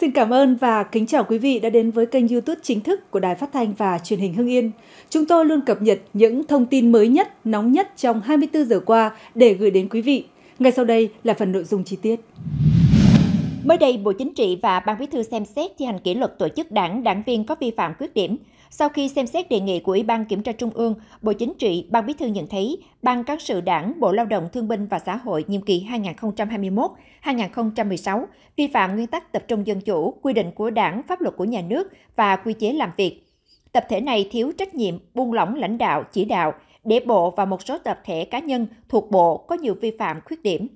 Xin cảm ơn và kính chào quý vị đã đến với kênh YouTube chính thức của Đài Phát thanh và Truyền hình Hưng Yên. Chúng tôi luôn cập nhật những thông tin mới nhất, nóng nhất trong 24 giờ qua để gửi đến quý vị. Ngay sau đây là phần nội dung chi tiết. Mới đây, Bộ Chính trị và Ban Bí thư xem xét thi hành kỷ luật tổ chức đảng, đảng viên có vi phạm khuyết điểm, sau khi xem xét đề nghị của Ủy ban Kiểm tra Trung ương, Bộ Chính trị, Ban Bí thư nhận thấy Ban Cán sự Đảng, Bộ Lao động Thương binh và Xã hội nhiệm kỳ 2021-2016 vi phạm nguyên tắc tập trung dân chủ, quy định của Đảng, pháp luật của nhà nước và quy chế làm việc. Tập thể này thiếu trách nhiệm, buông lỏng lãnh đạo, chỉ đạo, để bộ và một số tập thể cá nhân thuộc bộ có nhiều vi phạm khuyết điểm.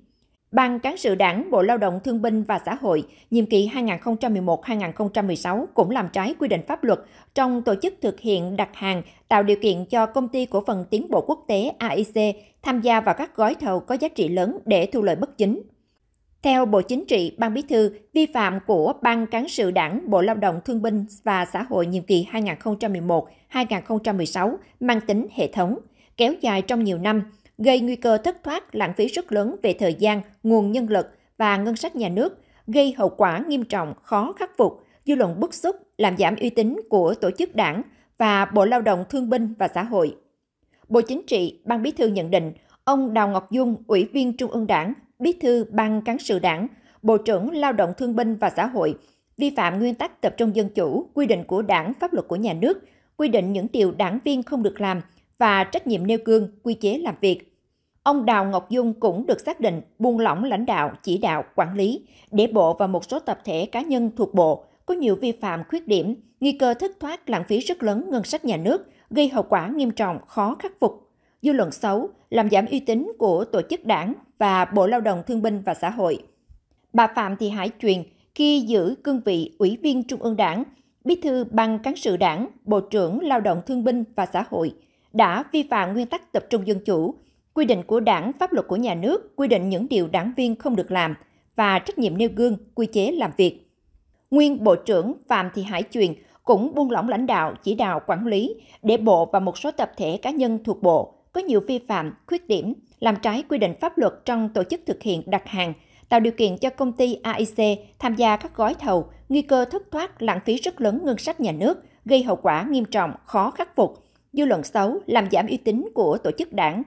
Ban Cán sự Đảng Bộ Lao động Thương binh và Xã hội nhiệm kỳ 2011-2016 cũng làm trái quy định pháp luật trong tổ chức thực hiện đặt hàng tạo điều kiện cho công ty cổ phần tiến bộ quốc tế AIC tham gia vào các gói thầu có giá trị lớn để thu lợi bất chính. Theo Bộ Chính trị, Ban Bí thư, vi phạm của Ban Cán sự Đảng Bộ Lao động Thương binh và Xã hội nhiệm kỳ 2011-2016 mang tính hệ thống, kéo dài trong nhiều năm, gây nguy cơ thất thoát lãng phí rất lớn về thời gian, nguồn nhân lực và ngân sách nhà nước, gây hậu quả nghiêm trọng khó khắc phục, dư luận bức xúc, làm giảm uy tín của tổ chức đảng và Bộ Lao động Thương binh và Xã hội. Bộ Chính trị, Ban Bí thư nhận định, ông Đào Ngọc Dung, Ủy viên Trung ương Đảng, Bí thư Ban Cán sự Đảng, Bộ trưởng Lao động Thương binh và Xã hội vi phạm nguyên tắc tập trung dân chủ, quy định của đảng, pháp luật của nhà nước, quy định những điều đảng viên không được làm – và trách nhiệm nêu gương, quy chế làm việc. Ông Đào Ngọc Dung cũng được xác định buông lỏng lãnh đạo, chỉ đạo, quản lý, để bộ và một số tập thể cá nhân thuộc bộ có nhiều vi phạm khuyết điểm, nguy cơ thất thoát lãng phí rất lớn ngân sách nhà nước, gây hậu quả nghiêm trọng khó khắc phục. Dư luận xấu, làm giảm uy tín của tổ chức đảng và Bộ Lao động Thương binh và Xã hội. Bà Phạm Thị Hải truyền khi giữ cương vị Ủy viên Trung ương Đảng, Bí thư Ban Cán sự Đảng, Bộ trưởng Lao động Thương binh và Xã hội – đã vi phạm nguyên tắc tập trung dân chủ, quy định của đảng, pháp luật của nhà nước, quy định những điều đảng viên không được làm và trách nhiệm nêu gương, quy chế làm việc. Nguyên Bộ trưởng Phạm Thị Hải Truyền cũng buông lỏng lãnh đạo, chỉ đạo quản lý để bộ và một số tập thể cá nhân thuộc bộ có nhiều vi phạm, khuyết điểm, làm trái quy định pháp luật trong tổ chức thực hiện đặt hàng, tạo điều kiện cho công ty AIC tham gia các gói thầu, nguy cơ thất thoát lãng phí rất lớn ngân sách nhà nước, gây hậu quả nghiêm trọng, khó khắc phục, dư luận xấu làm giảm uy tín của tổ chức đảng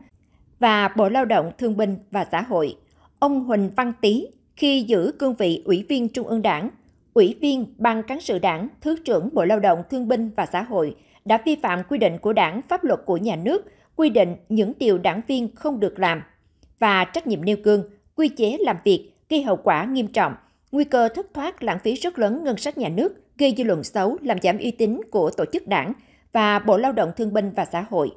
và Bộ Lao động Thương binh và Xã hội. Ông Huỳnh Văn Tý khi giữ cương vị Ủy viên Trung ương Đảng, Ủy viên Ban Cán sự Đảng, Thứ trưởng Bộ Lao động Thương binh và Xã hội đã vi phạm quy định của Đảng, pháp luật của nhà nước, quy định những điều đảng viên không được làm và trách nhiệm nêu gương, quy chế làm việc gây hậu quả nghiêm trọng, nguy cơ thất thoát lãng phí rất lớn ngân sách nhà nước, gây dư luận xấu, làm giảm uy tín của tổ chức đảng, và Bộ Lao động Thương binh và Xã hội.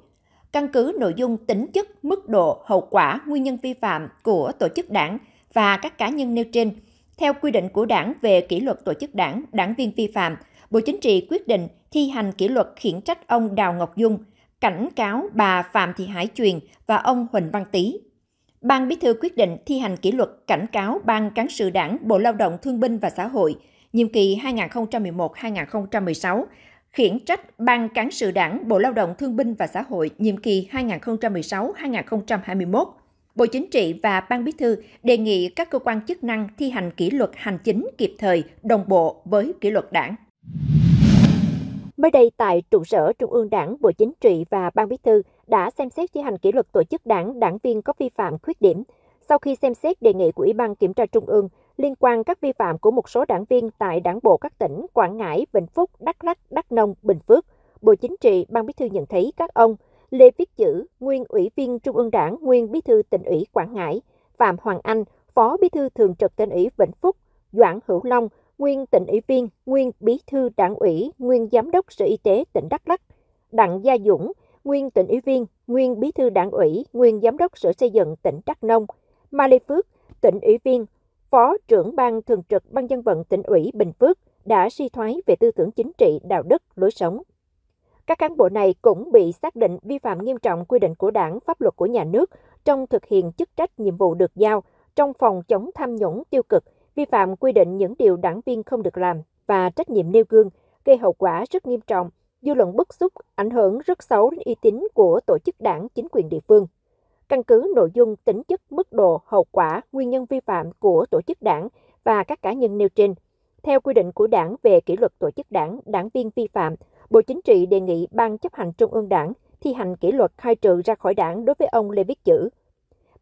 Căn cứ nội dung tính chất, mức độ, hậu quả, nguyên nhân vi phạm của tổ chức đảng và các cá nhân nêu trên, theo quy định của đảng về kỷ luật tổ chức đảng, đảng viên vi phạm, Bộ Chính trị quyết định thi hành kỷ luật khiển trách ông Đào Ngọc Dung, cảnh cáo bà Phạm Thị Hải Truyền và ông Huỳnh Văn Tý. Ban Bí thư quyết định thi hành kỷ luật cảnh cáo Ban Cán sự Đảng Bộ Lao động Thương binh và Xã hội nhiệm kỳ 2011-2016 khiển trách Ban Cán sự Đảng Bộ Lao động Thương binh và Xã hội nhiệm kỳ 2016-2021. Bộ Chính trị và Ban Bí thư đề nghị các cơ quan chức năng thi hành kỷ luật hành chính kịp thời, đồng bộ với kỷ luật đảng. Mới đây tại trụ sở Trung ương Đảng, Bộ Chính trị và Ban Bí thư đã xem xét thi hành kỷ luật tổ chức đảng, đảng viên có vi phạm khuyết điểm, sau khi xem xét đề nghị của Ủy ban Kiểm tra Trung ương liên quan các vi phạm của một số đảng viên tại đảng bộ các tỉnh Quảng Ngãi, Vĩnh Phúc, Đắk lắc, Đắk Nông, Bình Phước, Bộ Chính trị, Ban Bí thư nhận thấy các ông Lê Viết Chữ, nguyên Ủy viên Trung ương Đảng, nguyên Bí thư tỉnh ủy Quảng Ngãi, Phạm Hoàng Anh, Phó Bí thư Thường trực tỉnh ủy Vĩnh Phúc, Doãn Hữu Long, nguyên tỉnh ủy viên, nguyên Bí thư Đảng ủy, nguyên Giám đốc Sở Y tế tỉnh Đắk lắc, Đặng Gia Dũng, nguyên tỉnh ủy viên, nguyên Bí thư Đảng ủy, nguyên Giám đốc Sở Xây dựng tỉnh Đắk Nông, Ma Lê Phước, tỉnh ủy viên, phó trưởng ban thường trực ban dân vận tỉnh ủy Bình Phước đã suy thoái về tư tưởng chính trị, đạo đức, lối sống. Các cán bộ này cũng bị xác định vi phạm nghiêm trọng quy định của đảng, pháp luật của nhà nước trong thực hiện chức trách nhiệm vụ được giao, trong phòng chống tham nhũng tiêu cực, vi phạm quy định những điều đảng viên không được làm và trách nhiệm nêu gương, gây hậu quả rất nghiêm trọng, dư luận bức xúc, ảnh hưởng rất xấu đến uy tín của tổ chức đảng, chính quyền địa phương căn cứ nội dung tính chất mức độ hậu quả nguyên nhân vi phạm của tổ chức đảng và các cá nhân nêu trên theo quy định của đảng về kỷ luật tổ chức đảng đảng viên vi phạm bộ chính trị đề nghị ban chấp hành trung ương đảng thi hành kỷ luật khai trừ ra khỏi đảng đối với ông lê viết chữ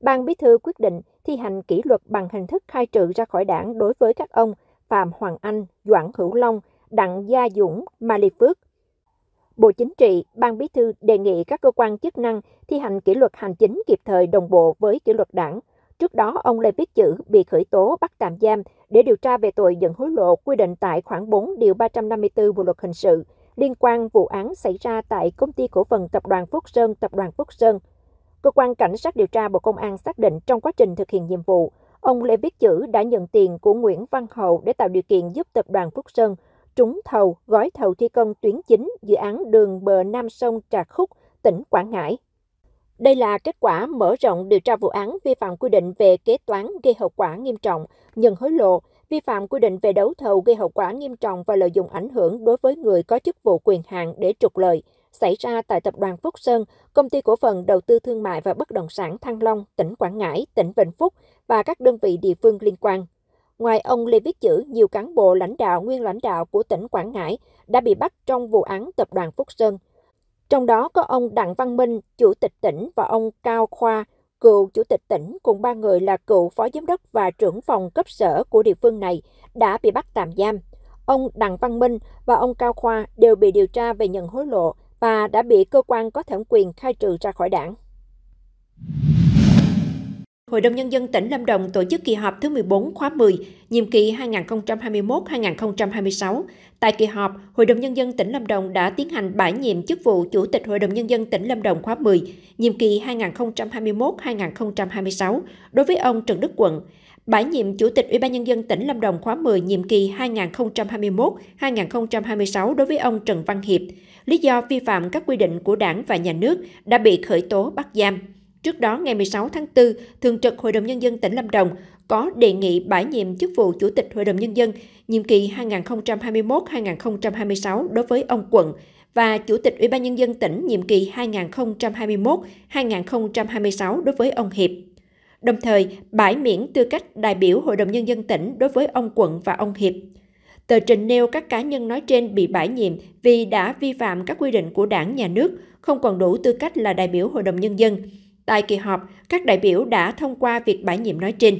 ban bí thư quyết định thi hành kỷ luật bằng hình thức khai trừ ra khỏi đảng đối với các ông phạm hoàng anh doãn hữu long đặng gia dũng Mai lê phước Bộ Chính trị, Ban Bí thư đề nghị các cơ quan chức năng thi hành kỷ luật hành chính kịp thời đồng bộ với kỷ luật đảng. Trước đó, ông Lê Viết Chữ bị khởi tố bắt tạm giam để điều tra về tội nhận hối lộ quy định tại khoảng 4 điều 354 Bộ luật hình sự liên quan vụ án xảy ra tại công ty cổ phần tập đoàn Phúc Sơn, tập đoàn Phúc Sơn. Cơ quan cảnh sát điều tra Bộ Công an xác định trong quá trình thực hiện nhiệm vụ, ông Lê Viết Chữ đã nhận tiền của Nguyễn Văn Hậu để tạo điều kiện giúp tập đoàn Phúc Sơn – trúng thầu gói thầu thi công tuyến chính dự án đường bờ Nam sông Trà Khúc, tỉnh Quảng Ngãi. Đây là kết quả mở rộng điều tra vụ án vi phạm quy định về kế toán gây hậu quả nghiêm trọng, nhận hối lộ, vi phạm quy định về đấu thầu gây hậu quả nghiêm trọng và lợi dụng ảnh hưởng đối với người có chức vụ quyền hạn để trục lợi, xảy ra tại Tập đoàn Phúc Sơn, Công ty Cổ phần Đầu tư Thương mại và Bất động sản Thăng Long, tỉnh Quảng Ngãi, tỉnh Vĩnh Phúc và các đơn vị địa phương liên quan. Ngoài ông Lê Viết Chữ, nhiều cán bộ lãnh đạo, nguyên lãnh đạo của tỉnh Quảng Ngãi đã bị bắt trong vụ án tập đoàn Phúc Sơn. Trong đó có ông Đặng Văn Minh, chủ tịch tỉnh và ông Cao Khoa, cựu chủ tịch tỉnh cùng ba người là cựu phó giám đốc và trưởng phòng cấp sở của địa phương này đã bị bắt tạm giam. Ông Đặng Văn Minh và ông Cao Khoa đều bị điều tra về nhận hối lộ và đã bị cơ quan có thẩm quyền khai trừ ra khỏi đảng. Hội đồng Nhân dân tỉnh Lâm Đồng tổ chức kỳ họp thứ 14 khóa 10, nhiệm kỳ 2021-2026. Tại kỳ họp, Hội đồng Nhân dân tỉnh Lâm Đồng đã tiến hành bãi nhiệm chức vụ Chủ tịch Hội đồng Nhân dân tỉnh Lâm Đồng khóa 10, nhiệm kỳ 2021-2026 đối với ông Trần Đức Quận, bãi nhiệm Chủ tịch Ủy ban Nhân dân tỉnh Lâm Đồng khóa 10 nhiệm kỳ 2021-2026 đối với ông Trần Văn Hiệp, lý do vi phạm các quy định của đảng và nhà nước đã bị khởi tố bắt giam. Trước đó, ngày 16 tháng 4, Thường trực Hội đồng Nhân dân tỉnh Lâm Đồng có đề nghị bãi nhiệm chức vụ Chủ tịch Hội đồng Nhân dân nhiệm kỳ 2021-2026 đối với ông Quận và Chủ tịch Ủy ban Nhân dân tỉnh nhiệm kỳ 2021-2026 đối với ông Hiệp. Đồng thời, bãi miễn tư cách đại biểu Hội đồng Nhân dân tỉnh đối với ông Quận và ông Hiệp. Tờ trình nêu các cá nhân nói trên bị bãi nhiệm vì đã vi phạm các quy định của đảng, nhà nước, không còn đủ tư cách là đại biểu Hội đồng Nhân dân – Tại kỳ họp, các đại biểu đã thông qua việc bãi nhiệm nói trên.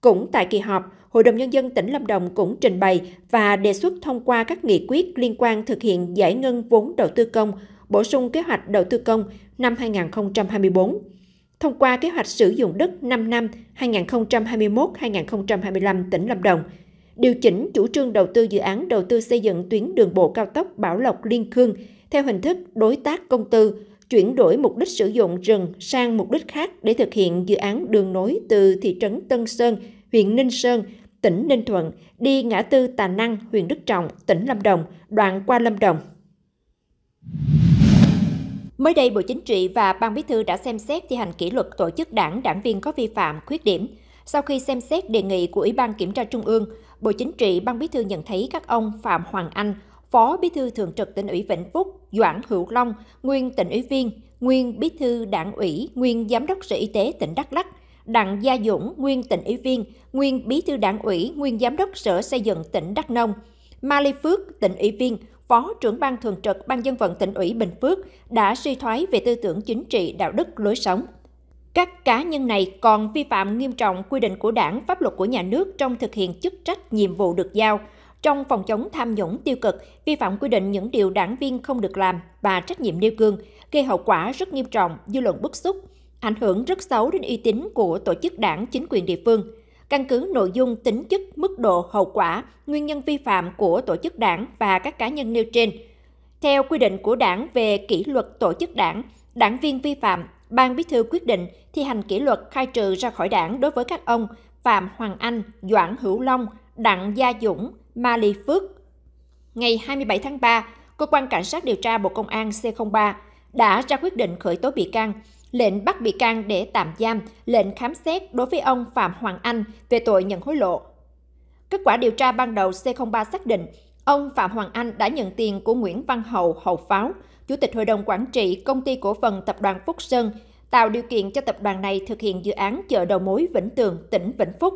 Cũng tại kỳ họp, Hội đồng Nhân dân tỉnh Lâm Đồng cũng trình bày và đề xuất thông qua các nghị quyết liên quan thực hiện giải ngân vốn đầu tư công, bổ sung kế hoạch đầu tư công năm 2024, thông qua kế hoạch sử dụng đất 5 năm 2021-2025 tỉnh Lâm Đồng, điều chỉnh chủ trương đầu tư dự án đầu tư xây dựng tuyến đường bộ cao tốc Bảo Lộc Liên Khương theo hình thức đối tác công tư chuyển đổi mục đích sử dụng rừng sang mục đích khác để thực hiện dự án đường nối từ thị trấn Tân Sơn, huyện Ninh Sơn, tỉnh Ninh Thuận đi ngã tư Tà Năng, huyện Đức Trọng, tỉnh Lâm Đồng, đoạn qua Lâm Đồng. Mới đây, Bộ Chính trị và Ban Bí thư đã xem xét thi hành kỷ luật tổ chức đảng đảng viên có vi phạm, khuyết điểm. Sau khi xem xét đề nghị của Ủy ban Kiểm tra Trung ương, Bộ Chính trị, Ban Bí thư nhận thấy các ông Phạm Hoàng Anh, Phó Bí thư Thường trực tỉnh ủy Vĩnh Phúc Doãn Hữu Long, nguyên tỉnh ủy viên, nguyên bí thư đảng ủy, nguyên giám đốc Sở Y tế tỉnh Đắk Lắk, Đặng Gia Dũng, nguyên tỉnh ủy viên, nguyên bí thư đảng ủy, nguyên giám đốc Sở Xây dựng tỉnh Đắk Nông, Ma Lê Phước, tỉnh ủy viên, Phó trưởng ban thường trực Ban dân vận tỉnh ủy Bình Phước đã suy thoái về tư tưởng chính trị, đạo đức, lối sống. Các cá nhân này còn vi phạm nghiêm trọng quy định của đảng, pháp luật của nhà nước trong thực hiện chức trách, nhiệm vụ được giao – trong phòng chống tham nhũng tiêu cực, vi phạm quy định những điều đảng viên không được làm và trách nhiệm nêu gương, gây hậu quả rất nghiêm trọng, dư luận bức xúc, ảnh hưởng rất xấu đến uy tín của tổ chức đảng chính quyền địa phương. Căn cứ nội dung, tính chất, mức độ, hậu quả, nguyên nhân vi phạm của tổ chức đảng và các cá nhân nêu trên. Theo quy định của đảng về kỷ luật tổ chức đảng, đảng viên vi phạm, Ban Bí thư quyết định thi hành kỷ luật khai trừ ra khỏi đảng đối với các ông Phạm Hoàng Anh, Doãn Hữu Long, Đặng Gia Dũng, Mali Phước. Ngày 27 tháng 3, Cơ quan Cảnh sát điều tra Bộ Công an C03 đã ra quyết định khởi tố bị can, lệnh bắt bị can để tạm giam, lệnh khám xét đối với ông Phạm Hoàng Anh về tội nhận hối lộ. Kết quả điều tra ban đầu C03 xác định ông Phạm Hoàng Anh đã nhận tiền của Nguyễn Văn Hậu Hậu Pháo, Chủ tịch Hội đồng Quản trị Công ty Cổ phần Tập đoàn Phúc Sơn, tạo điều kiện cho tập đoàn này thực hiện dự án chợ đầu mối Vĩnh Tường, tỉnh Vĩnh Phúc.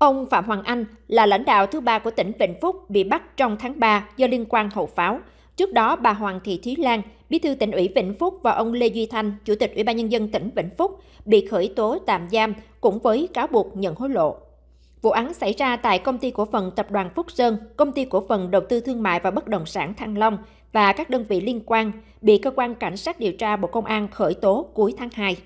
Ông Phạm Hoàng Anh là lãnh đạo thứ ba của tỉnh Vĩnh Phúc bị bắt trong tháng 3 do liên quan hậu pháo. Trước đó, bà Hoàng Thị Thúy Lan, bí thư tỉnh ủy Vĩnh Phúc và ông Lê Duy Thanh, chủ tịch Ủy ban Nhân dân tỉnh Vĩnh Phúc, bị khởi tố tạm giam cũng với cáo buộc nhận hối lộ. Vụ án xảy ra tại công ty cổ phần tập đoàn Phúc Sơn, công ty cổ phần đầu tư thương mại và bất động sản Thăng Long và các đơn vị liên quan bị cơ quan cảnh sát điều tra Bộ Công an khởi tố cuối tháng 2.